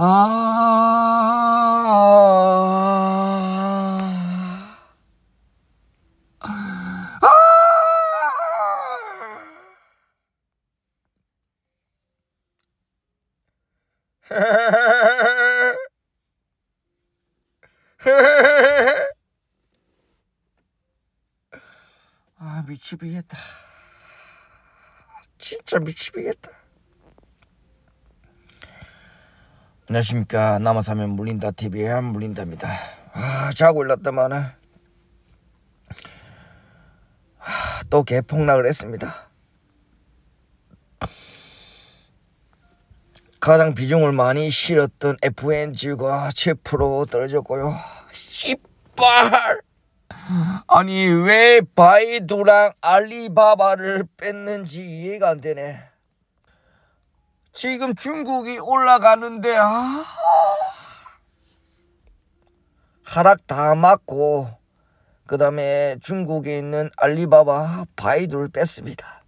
아, 미치겠다. 진짜 미치겠다. 안녕하십니까 남아사면 물린다 TV의 물린답니다 아 자고 일났더만나 아, 또 개폭락을 했습니다 가장 비중을 많이 실었던 FNG가 7% 떨어졌고요 씨발 아니 왜 바이두랑 알리바바를 뺐는지 이해가 안 되네 지금 중국이 올라가는데 아 하락 다 맞고 그 다음에 중국에 있는 알리바바 바이두를 뺐습니다.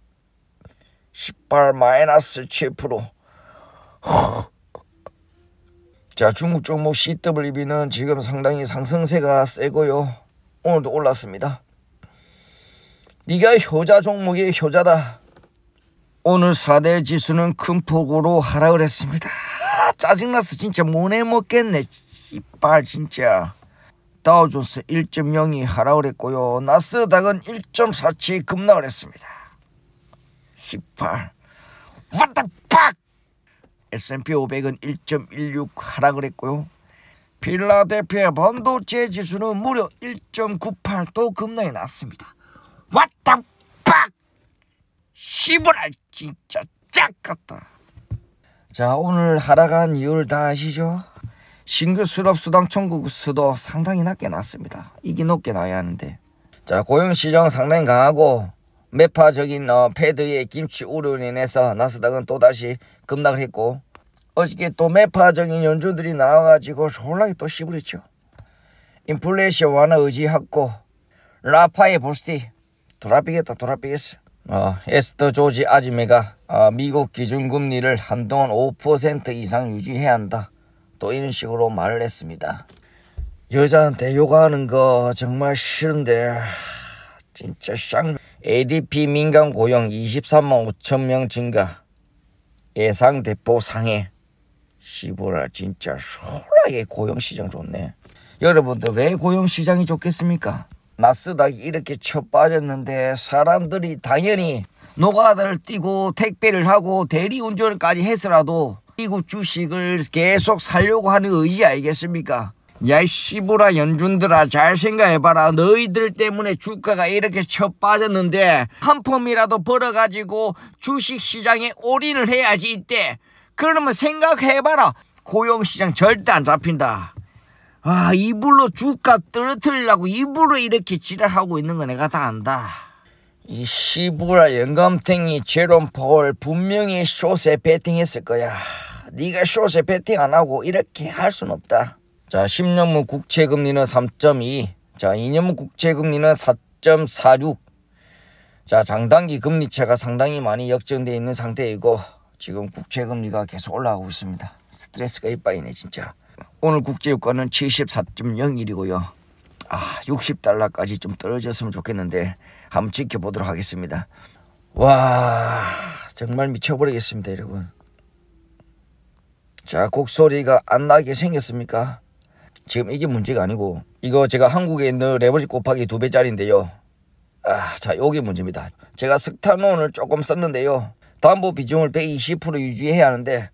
18 마이너스 7%자 중국 종목 CWB는 지금 상당히 상승세가 세고요. 오늘도 올랐습니다. 네가 효자 종목이 효자다. 오늘 4대 지수는 큰 폭으로 하락을 했습니다. 아, 짜증나서 진짜 못해 먹겠네. 이빨 진짜. 다우존스 1.02 하락을 했고요. 나스닥은 1.47 급락을 했습니다. 18. w h 팍 S&P 500은 1.16 하락을 했고요. 필라델피아 반도체 지수는 무려 1.98도 급락이 났습니다. w h a 씨발 진짜 짝같다. 자 오늘 하락한 이유를 다 아시죠? 신규 수렵 수당 청구 수도 상당히 낮게 났습니다. 이게 높게 나야 하는데. 자 고용시장 상당히 강하고 매파적인 어, 패드의 김치 우려로 인해서 나스닥은 또다시 급락을 했고 어저께 또 매파적인 연준들이 나와가지고 졸라게 또 씹으렸죠. 인플레이션 완화 의지했고 라파의 보스티 돌아비겠다 돌아비겠어. 어, 에스터 조지 아지메가 어, 미국 기준금리를 한동안 5% 이상 유지해야 한다. 또 이런 식으로 말을 했습니다. 여자한테 요가하는 거 정말 싫은데 진짜 쌍 ADP 민간 고용 23만 5천 명 증가 예상 대포 상해 시보라 진짜 소라게 고용시장 좋네 여러분들 왜 고용시장이 좋겠습니까? 나스닥이 이렇게 쳐 빠졌는데 사람들이 당연히 노가다를 뛰고 택배를 하고 대리운전까지 해서라도 미국 주식을 계속 살려고 하는 의지 아니겠습니까? 야 씨부라 연준들아 잘 생각해봐라 너희들 때문에 주가가 이렇게 쳐 빠졌는데 한 펌이라도 벌어가지고 주식시장에 올인을 해야지 이때 그러면 생각해봐라 고용시장 절대 안 잡힌다 아 이불로 주가 떨어뜨리려고 이불로 이렇게 지랄하고 있는 거 내가 다 안다. 이 시부라 영감탱이 제롬 폴 분명히 쇼에배팅했을 거야. 네가 쇼에배팅안 하고 이렇게 할 순 없다. 자 10년물 국채금리는 3.2, 자 2년물 국채금리는 4.46. 자 장단기 금리차가 상당히 많이 역전어 있는 상태이고 지금 국채금리가 계속 올라가고 있습니다. 스트레스가 이빠이네 진짜. 오늘 국제유가는 74.01이고요. 아, 60달러까지 좀 떨어졌으면 좋겠는데 한번 지켜보도록 하겠습니다. 와, 정말 미쳐버리겠습니다, 여러분. 자, 곡소리가 안 나게 생겼습니까? 지금 이게 문제가 아니고 이거 제가 한국에 있는 레버리 곱하기 두 배짜리인데요. 아, 자, 요게 문제입니다. 제가 석탄원을 조금 썼는데요. 담보 비중을 120% 유지해야 하는데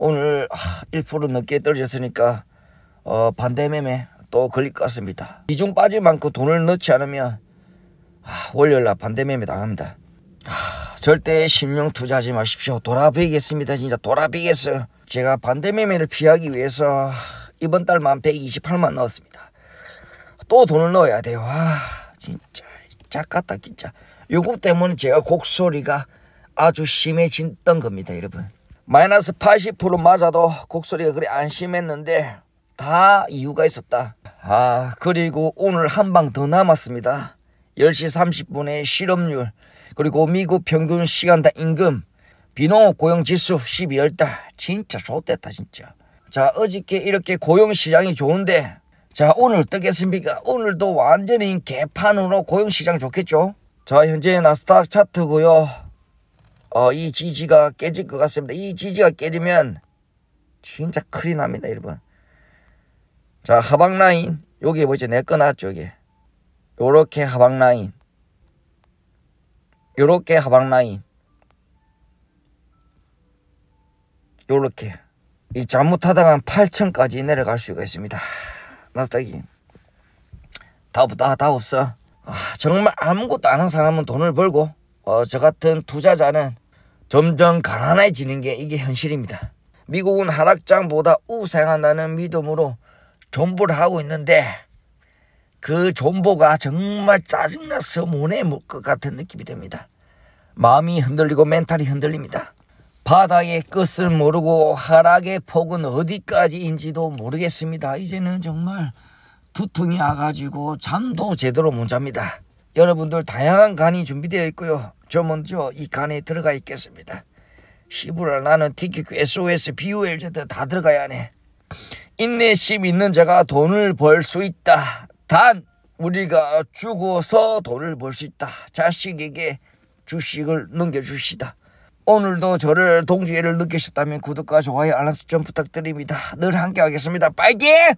오늘 1% 늦게 떨어졌으니까 어, 반대매매 또 걸릴 것 같습니다. 이중 빠지 많고 돈을 넣지 않으면 아, 월요일날 반대매매 당합니다. 아, 절대 신용 투자하지 마십시오. 돌아배겠습니다. 진짜 돌아배겠어. 제가 반대매매를 피하기 위해서 이번 달만 128만 넣었습니다. 또 돈을 넣어야 돼요. 아, 진짜 작같다 진짜. 요거 때문에 제가 곡소리가 아주 심해졌 겁니다 여러분. 마이너스 80% 맞아도 곡소리가 그리 안 심했는데 다 이유가 있었다. 아 그리고 오늘 한 방 더 남았습니다. 10시 30분에 실업률 그리고 미국 평균 시간당 임금 비농업 고용지수 12월달 진짜 좋댔다 진짜. 자 어저께 이렇게 고용시장이 좋은데 자 오늘 뜨겠습니까 오늘도 완전히 개판으로 고용시장 좋겠죠? 자 현재 나스닥 차트고요. 어, 이 지지가 깨질 것 같습니다. 이 지지가 깨지면 진짜 큰일 납니다. 여러분. 자 하방 라인 여기 보이죠? 내꺼놨죠 네 여기. 요렇게 하방 라인 요렇게 하방 라인 요렇게 이 잘못하다간 8천까지 내려갈 수가 있습니다. 나스닥이 답, 다, 답 없어. 아, 정말 아무것도 아는 사람은 돈을 벌고 어, 저 같은 투자자는 점점 가난해지는 게 이게 현실입니다. 미국은 하락장보다 우세한다는 믿음으로 존보를 하고 있는데 그 존보가 정말 짜증나서 문에 물것 같은 느낌이 듭니다. 마음이 흔들리고 멘탈이 흔들립니다. 바닥의 끝을 모르고 하락의 폭은 어디까지인지도 모르겠습니다. 이제는 정말 두통이 와가지고 잠도 제대로 못 잡니다. 여러분들 다양한 간이 준비되어 있고요. 저 먼저 이 간에 들어가 있겠습니다. 시부라 나는 TQQ, SOS, BOLZ 다 들어가야 하네. 인내심 있는 자가 돈을 벌 수 있다. 단 우리가 죽어서 돈을 벌 수 있다. 자식에게 주식을 넘겨주시다. 오늘도 저를 동지애를 느끼셨다면 구독과 좋아요 알람 설정 부탁드립니다. 늘 함께하겠습니다. 빨개!